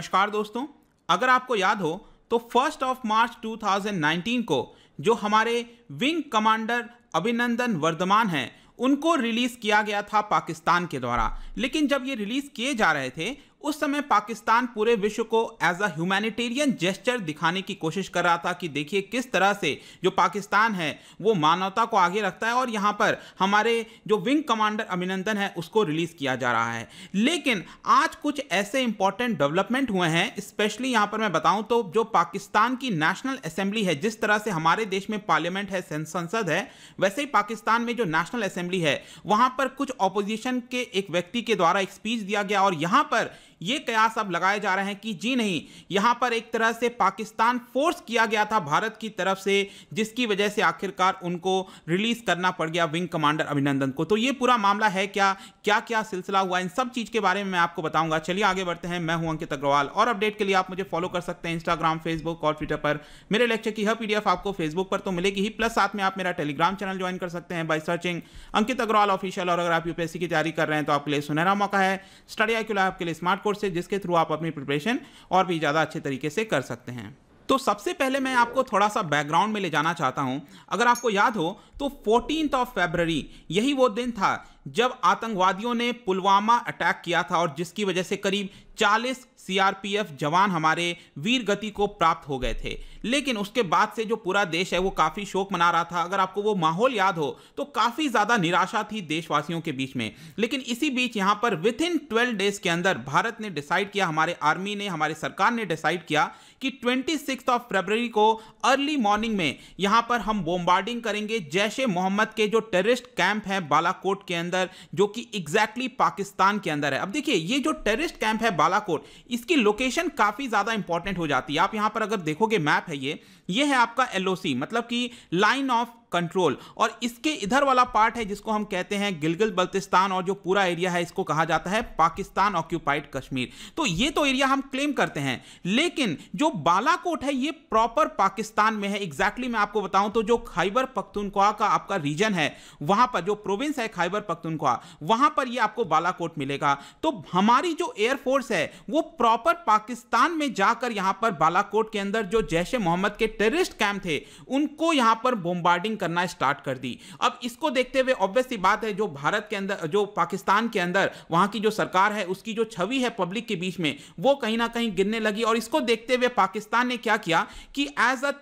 नमस्कार दोस्तों अगर आपको याद हो तो फर्स्ट ऑफ मार्च 2019 को जो हमारे विंग कमांडर अभिनंदन वर्धमान हैं उनको रिलीज किया गया था पाकिस्तान के द्वारा लेकिन जब ये रिलीज किए जा रहे थे उस समय पाकिस्तान पूरे विश्व को एज अ ह्यूमैनिटेरियन जेस्चर दिखाने की कोशिश कर रहा था कि देखिए किस तरह से जो पाकिस्तान है वो मानवता को आगे रखता है और यहाँ पर हमारे जो विंग कमांडर अभिनंदन है उसको रिलीज किया जा रहा है लेकिन आज कुछ ऐसे इंपॉर्टेंट डेवलपमेंट हुए हैं स्पेशली यहाँ पर मैं बताऊँ तो जो पाकिस्तान की नेशनल असेंबली है जिस तरह से हमारे देश में पार्लियामेंट है संसद है वैसे ही पाकिस्तान में जो नेशनल असेंबली है वहाँ पर कुछ ऑपोजिशन के एक व्यक्ति के द्वारा एक स्पीच दिया गया और यहाँ पर ये कयास अब लगाए जा रहे हैं कि जी नहीं यहां पर एक तरह से पाकिस्तान फोर्स किया गया था भारत की तरफ से जिसकी वजह से आखिरकार उनको रिलीज करना पड़ गया विंग कमांडर अभिनंदन को तो ये पूरा मामला है क्या क्या क्या सिलसिला हुआ इन सब चीज़ के बारे में मैं आपको बताऊंगा चलिए आगे बढ़ते हैं मैं हूं अंकित अग्रवाल और अपडेट के लिए आप मुझे फॉलो कर सकते हैं इंस्टाग्राम फेसबुक और ट्विटर पर मेरे लेक्चर की हर पीडीएफ आपको फेसबुक पर तो मिलेगी ही प्लस साथ में आप मेरा टेलीग्राम चैनल ज्वाइन कर सकते हैं by searching Ankit Agarwal official और अगर आप यूपीएससी की तैयारी कर रहे हैं तो आपके लिए सुनहरा मौका है स्टडी आई आपके लिए स्मार्ट कोर्स है जिसके थ्रू आप अपनी प्रिपरेशन और भी ज़्यादा अच्छे तरीके से कर सकते हैं तो सबसे पहले मैं आपको थोड़ा सा बैकग्राउंड में ले जाना चाहता हूं अगर आपको याद हो तो फोर्टीन ऑफ फेबररी यही वो दिन था जब आतंकवादियों ने पुलवामा अटैक किया था और जिसकी वजह से करीब 40 सीआरपीएफ जवान हमारे वीर गति को प्राप्त हो गए थे लेकिन उसके बाद से जो पूरा देश है वो काफ़ी शोक मना रहा था अगर आपको वो माहौल याद हो तो काफ़ी ज़्यादा निराशा थी देशवासियों के बीच में लेकिन इसी बीच यहाँ पर विथ इन ट्वेल्व डेज के अंदर भारत ने डिसाइड किया हमारे आर्मी ने हमारे सरकार ने डिसाइड किया कि ट्वेंटी ऑफ फरवरी को अर्ली मॉर्निंग में यहाँ पर हम बोमबार्डिंग करेंगे जैश ए मोहम्मद के जो टेररिस्ट कैंप हैं बालाकोट के अंदर अंदर जो कि एग्जैक्टली पाकिस्तान के अंदर है अब देखिए ये जो टेररिस्ट कैंप है बालाकोट इसकी लोकेशन काफ़ी ज़्यादा इंपॉर्टेंट हो जाती है आप यहां पर अगर देखोगे मैप है ये ये है आपका एलओसी मतलब कि लाइन ऑफ कंट्रोल और इसके इधर वाला पार्ट है जिसको हम कहते हैं गिलगिल बल्तिस्तान और जो पूरा एरिया है इसको कहा जाता है पाकिस्तान ऑक्यूपाइड कश्मीर तो ये तो एरिया हम क्लेम करते हैं लेकिन जो बालाकोट है ये प्रॉपर पाकिस्तान में है एग्जैक्टली exactly मैं आपको बताऊं तो जो खाइबर पख्तुनख्वा का आपका रीजन है वहां पर जो प्रोविंस है खाइबर पख्तुनख्वा वहां पर यह आपको बालाकोट मिलेगा तो हमारी जो एयरफोर्स है वो प्रॉपर पाकिस्तान में जाकर यहां पर बालाकोट के अंदर जो जैश ए मोहम्मद के टेररिस्ट कैंप थे उनको यहां पर बोम्बार्डिंग करना स्टार्ट कर दी अब इसको देखते हुए ऑब्वियसली बात है जो भारत के अंदर जो पाकिस्तान के अंदर वहां की जो सरकार है उसकी जो छवि है पब्लिक के बीच में वो कहीं ना कहीं गिरने लगी और इसको देखते हुए पाकिस्तान ने क्या किया कि एज अ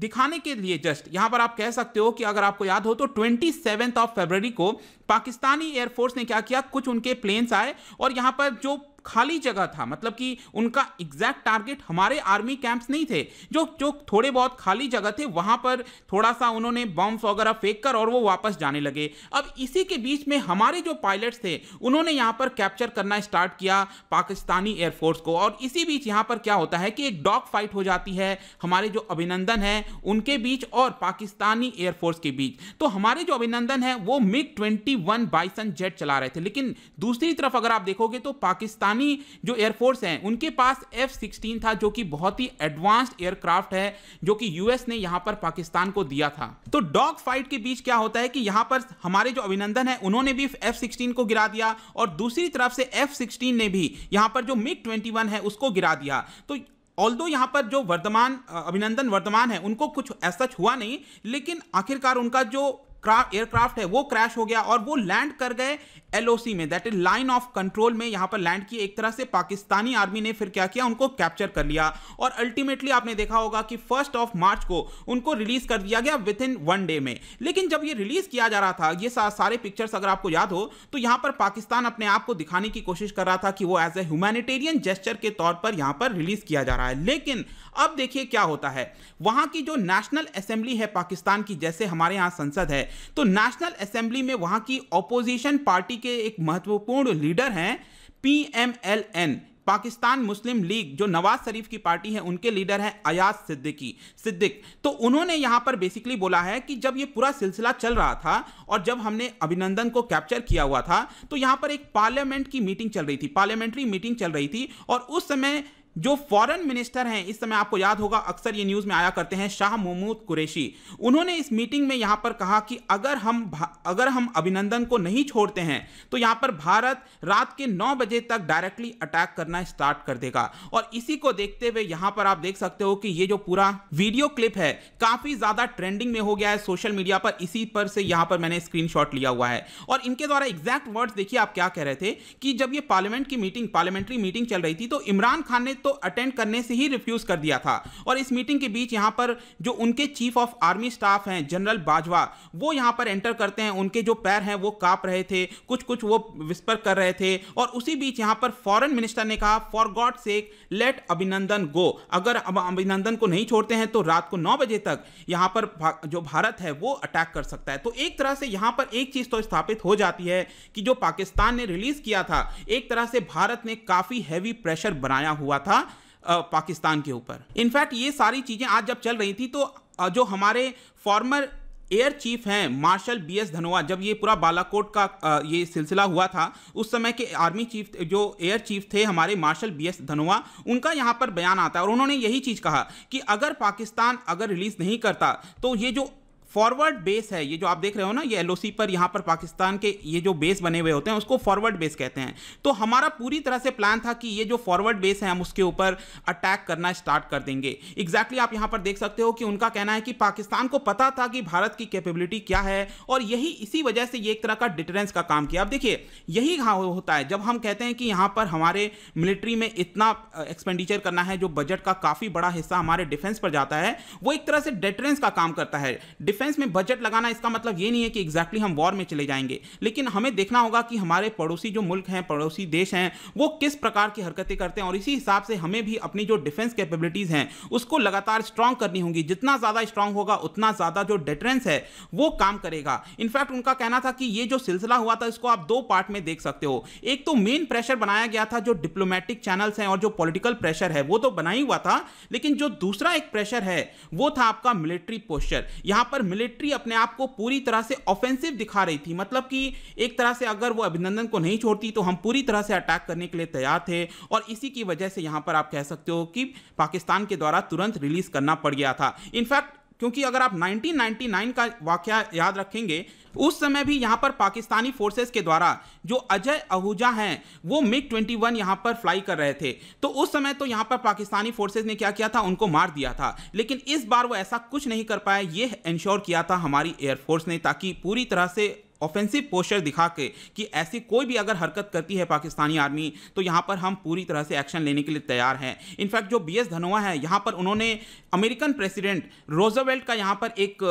दिखाने के लिए जस्ट यहां पर आप कह सकते हो कि अगर आपको याद हो तो ट्वेंटी सेवेंथ ऑफ फेबररी को पाकिस्तानी एयरफोर्स ने क्या किया कुछ उनके प्लेन्स आए और यहां पर जो खाली जगह था मतलब कि उनका एग्जैक्ट टारगेट हमारे आर्मी कैंप्स नहीं थे जो जो थोड़े बहुत खाली जगह थे वहां पर थोड़ा सा उन्होंने बॉम्ब्स वगैरह फेंक कर और वो वापस जाने लगे अब इसी के बीच में हमारे जो पायलट्स थे उन्होंने यहां पर कैप्चर करना स्टार्ट किया पाकिस्तानी एयरफोर्स को और इसी बीच यहां पर क्या होता है कि एक डॉग फाइट हो जाती है हमारे जो अभिनंदन है उनके बीच और पाकिस्तानी एयरफोर्स के बीच तो हमारे जो अभिनंदन है वो मिग ट्वेंटी बाइसन जेट चला रहे थे लेकिन दूसरी तरफ अगर आप देखोगे तो पाकिस्तान पाकिस्तानी जो एयरफोर्स हैं उनके पास एफ सिक्सटीन था जो कि बहुत ही एडवांस्ड एयरक्राफ्ट है जो कि यूएस ने यहां पर पाकिस्तान को दिया था तो डॉग फाइट के बीच क्या होता है कि यहां पर हमारे जो अभिनंदन है उन्होंने भी एफ सिक्सटीन को गिरा दिया और दूसरी तरफ से एफ सिक्सटीन ने भी यहां पर जो मिग ट्वेंटी वन है उसको गिरा दिया तो ऑल दो यहाँ पर जो वर्धमान अभिनंदन वर्धमान है उनको कुछ ऐसा हुआ नहीं लेकिन आखिरकार उनका जो एयरक्राफ्ट है वो क्रैश हो गया और वो लैंड कर गए एलओसी में that is line of control में यहाँ पर लैंड किए एक तरह से पाकिस्तानी आर्मी ने फिर क्या किया उनको कैप्चर कर लिया और अल्टीमेटली आपने देखा होगा कि फर्स्ट ऑफ मार्च को उनको रिलीज कर दिया गया विद इन वन डे में लेकिन जब ये रिलीज किया जा रहा था ये सारे पिक्चर्स अगर आपको याद हो तो यहाँ पर पाकिस्तान अपने आप को दिखाने की कोशिश कर रहा था कि वो एज ए ह्यूमैनिटेरियन जेस्टर के तौर पर यहाँ पर रिलीज किया जा रहा है लेकिन अब देखिए क्या होता है वहाँ की जो नेशनल असेंबली है पाकिस्तान की जैसे हमारे यहाँ संसद है तो नेशनल असेंबली में वहां की ऑपोजिशन पार्टी के एक महत्वपूर्ण लीडर हैं पीएमएलएन पाकिस्तान मुस्लिम लीग जो नवाज शरीफ की पार्टी है उनके लीडर हैं अयाज सिद्दीकी सिद्दीक तो उन्होंने यहां पर बेसिकली बोला है कि जब ये पूरा सिलसिला चल रहा था और जब हमने अभिनंदन को कैप्चर किया हुआ था तो यहां पर एक पार्लियामेंट की मीटिंग चल रही थी पार्लियामेंट्री मीटिंग चल रही थी और उस समय जो फॉरेन मिनिस्टर हैं इस समय आपको याद होगा अक्सर ये न्यूज़ में आया करते हैं शाह महमूद कुरैशी उन्होंने इस मीटिंग में यहाँ पर कहा कि अगर हम अगर हम अभिनंदन को नहीं छोड़ते हैं तो यहाँ पर भारत रात के नौ बजे तक डायरेक्टली अटैक करना स्टार्ट कर देगा और इसी को देखते हुए यहाँ पर आप देख सकते हो कि ये जो पूरा वीडियो क्लिप है काफ़ी ज़्यादा ट्रेंडिंग में हो गया है सोशल मीडिया पर इसी पर से यहाँ पर मैंने स्क्रीन लिया हुआ है और इनके द्वारा एग्जैक्ट वर्ड्स देखिए आप क्या कह रहे थे कि जब ये पार्लियामेंट की मीटिंग पार्लियामेंट्री मीटिंग चल रही थी तो इमरान खान ने तो अटेंड करने से ही रिफ्यूज़ कर दिया था और इस मीटिंग के बीच यहां पर जो उनके चीफ ऑफ आर्मी स्टाफ हैं जनरल बाजवा वो यहां पर एंटर करते हैं उनके जो पैर हैं वो काप रहे थे कुछ कुछ वो विस्पर कर रहे थे और उसी बीच यहां पर फॉरन मिनिस्टर ने कहा फॉर गॉड सेक लेट अभिनंदन गो अगर अब अभिनंदन को नहीं छोड़ते हैं तो रात को नौ बजे तक यहां पर जो भारत है वो अटैक कर सकता है तो एक तरह से यहां पर एक चीज़ तो स्थापित हो जाती है कि जो पाकिस्तान ने रिलीज किया था एक तरह से भारत ने काफ़ी हैवी प्रेशर बनाया हुआ था था पाकिस्तान के ऊपर इनफैक्ट ये सारी चीज़ें आज जब चल रही थी तो जो हमारे फॉर्मर एयर चीफ हैं मार्शल बी एस धनोआ जब ये पूरा बालाकोट का ये सिलसिला हुआ था उस समय के आर्मी चीफ जो एयर चीफ थे हमारे मार्शल बी एस धनोआ उनका यहाँ पर बयान आता है और उन्होंने यही चीज़ कहा कि अगर पाकिस्तान अगर रिलीज़ नहीं करता तो ये जो फॉरवर्ड बेस है ये जो आप देख रहे हो ना ये एल पर यहाँ पर पाकिस्तान के ये जो बेस बने हुए होते हैं उसको फॉरवर्ड बेस कहते हैं तो हमारा पूरी तरह से प्लान था कि ये जो फॉरवर्ड बेस है हम उसके ऊपर अटैक करना स्टार्ट कर देंगे एग्जैक्टली exactly आप यहाँ पर देख सकते हो कि उनका कहना है कि पाकिस्तान को पता था कि भारत की कैपेबिलिटी क्या है और यही इसी वजह से ये एक तरह का डिटरेंस का काम किया अब देखिए यही होता है जब हम कहते हैं कि यहाँ पर हमारे मिलिट्री में इतना एक्सपेंडिचर करना है जो बजट का काफ़ी बड़ा हिस्सा हमारे डिफेंस पर जाता है वो एक तरह से डिटरेंस का काम करता है डिफेंस में बजट लगाना इसका मतलब ये नहीं है कि एग्जैक्टली exactly हम वॉर में चले जाएंगे लेकिन हमें देखना होगा कि हमारे पड़ोसी जो मुल्क हैं पड़ोसी देश हैं वो किस प्रकार की हरकतें करते हैं और इसी हिसाब से हमें भी अपनी जो डिफेंस कैपेबिलिटीज़ हैं उसको लगातार स्ट्रांग करनी होगी जितना ज़्यादा स्ट्रांग होगा उतना ज़्यादा जो डिटरेंस है वो काम करेगा इनफैक्ट उनका कहना था कि ये जो सिलसिला हुआ था इसको आप दो पार्ट में देख सकते हो एक तो मेन प्रेशर बनाया गया था जो डिप्लोमेटिक चैनल्स हैं और जो पॉलिटिकल प्रेशर है वो तो बना ही हुआ था लेकिन जो दूसरा एक प्रेशर है वो था आपका मिलिट्री पोस्चर यहां पर मिलिट्री अपने आप को पूरी तरह से ऑफेंसिव दिखा रही थी मतलब कि एक तरह से अगर वो अभिनंदन को नहीं छोड़ती तो हम पूरी तरह से अटैक करने के लिए तैयार थे और इसी की वजह से यहाँ पर आप कह सकते हो कि पाकिस्तान के द्वारा तुरंत रिलीज करना पड़ गया था इनफैक्ट क्योंकि अगर आप 1999 का वाक्य याद रखेंगे उस समय भी यहाँ पर पाकिस्तानी फोर्सेस के द्वारा जो अजय आहूजा हैं वो मिग 21 यहाँ पर फ्लाई कर रहे थे तो उस समय तो यहाँ पर पाकिस्तानी फोर्सेस ने क्या किया था उनको मार दिया था लेकिन इस बार वो ऐसा कुछ नहीं कर पाया ये इंश्योर किया था हमारी एयरफोर्स ने ताकि पूरी तरह से ऑफेंसिव पोस्चर दिखा के कि ऐसी कोई भी अगर हरकत करती है पाकिस्तानी आर्मी तो यहाँ पर हम पूरी तरह से एक्शन लेने के लिए तैयार हैं इनफैक्ट जो बी एस धनोआ है यहाँ पर उन्होंने अमेरिकन प्रेसिडेंट रोजावेल्ट का यहाँ पर एक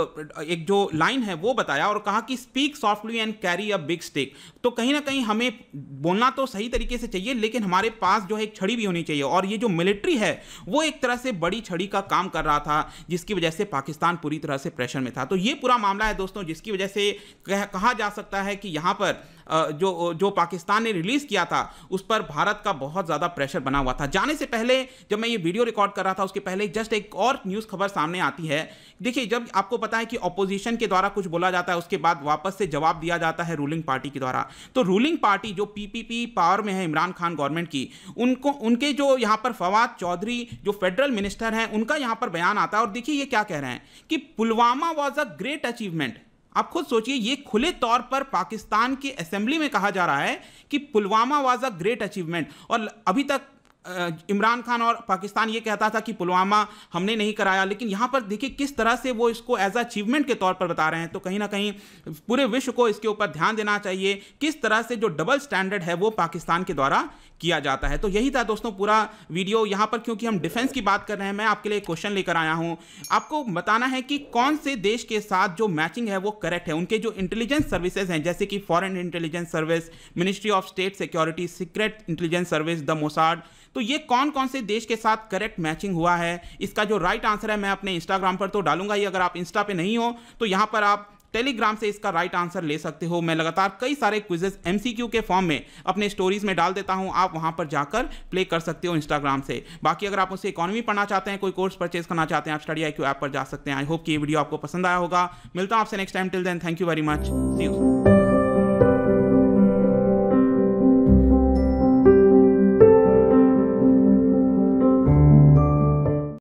एक जो लाइन है वो बताया और कहा कि speak softly and carry a big stick तो कहीं ना कहीं हमें बोलना तो सही तरीके से चाहिए लेकिन हमारे पास जो है एक छड़ी भी होनी चाहिए और ये जो मिलिट्री है वो एक तरह से बड़ी छड़ी का काम कर रहा था जिसकी वजह से पाकिस्तान पूरी तरह से प्रेशर में था तो ये पूरा मामला है दोस्तों जिसकी वजह से कहा जा सकता है कि यहाँ पर जो जो पाकिस्तान ने रिलीज़ किया था उस पर भारत का बहुत ज़्यादा प्रेशर बना हुआ था जाने से पहले जब मैं ये वीडियो रिकॉर्ड कर रहा था उसके पहले जस्ट एक और न्यूज़ खबर सामने आती है देखिए जब आपको पता है कि ऑपोजिशन के द्वारा कुछ बोला जाता है उसके बाद वापस से जवाब दिया जाता है रूलिंग पार्टी के द्वारा तो रूलिंग पार्टी जो पीपीपी पावर में है इमरान खान गवर्नमेंट की उनको उनके जो यहाँ पर फवाद चौधरी जो फेडरल मिनिस्टर हैं उनका यहाँ पर बयान आता है और देखिए ये क्या कह रहे हैं कि Pulwama was a great achievement आप खुद सोचिए ये खुले तौर पर पाकिस्तान की असेंबली में कहा जा रहा है कि Pulwama was a great achievement और अभी तक इमरान खान और पाकिस्तान ये कहता था कि पुलवामा हमने नहीं कराया लेकिन यहाँ पर देखिए किस तरह से वो इसको एज अचीवमेंट के तौर पर बता रहे हैं तो कहीं ना कहीं पूरे विश्व को इसके ऊपर ध्यान देना चाहिए किस तरह से जो डबल स्टैंडर्ड है वो पाकिस्तान के द्वारा किया जाता है तो यही था दोस्तों पूरा वीडियो यहाँ पर क्योंकि हम डिफेंस की बात कर रहे हैं मैं आपके लिए क्वेश्चन लेकर आया हूँ आपको बताना है कि कौन से देश के साथ जो मैचिंग है वो करेक्ट है उनके जो इंटेलिजेंस सर्विसेज हैं जैसे कि foreign intelligence service ministry of state security secret intelligence service the Mossad तो ये कौन कौन से देश के साथ करेक्ट मैचिंग हुआ है इसका जो राइट right आंसर है मैं अपने इंस्टाग्राम पर तो डालूंगा ही अगर आप इंस्टा पे नहीं हो तो यहाँ पर आप टेलीग्राम से इसका राइट आंसर ले सकते हो मैं लगातार कई सारे क्विजेस एमसीक्यू के फॉर्म में अपने स्टोरीज में डाल देता हूं आप वहां पर जाकर प्ले कर सकते हो इंस्टाग्राम से बाकी अगर आप उसे इकोनॉमी पढ़ना चाहते हैं कोई कोर्स परचेज करना चाहते हैं आप स्टडी आई क्यू ऐप पर जा सकते हैं आई होप कि ये वीडियो आपको पसंद आया होगा मिलता हूं आपसे next time till then thank you very much see you